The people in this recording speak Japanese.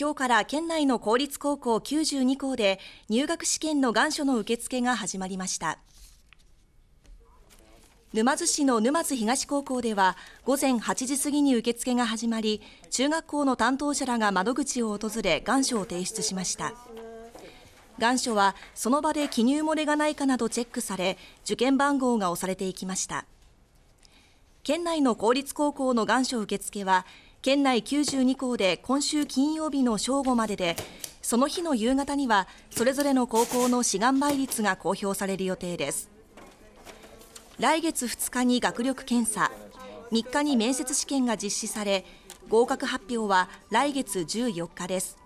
今日から県内の公立高校92校で入学試験の願書の受付が始まりました沼津市の沼津東高校では午前8時過ぎに受付が始まり中学校の担当者らが窓口を訪れ願書を提出しました願書はその場で記入漏れがないかなどチェックされ受験番号が押されていきました県内の公立高校の願書受付は県内92校で今週金曜日の正午まででその日の夕方にはそれぞれの高校の志願倍率が公表される予定です来月2日に学力検査3日に面接試験が実施され合格発表は来月14日です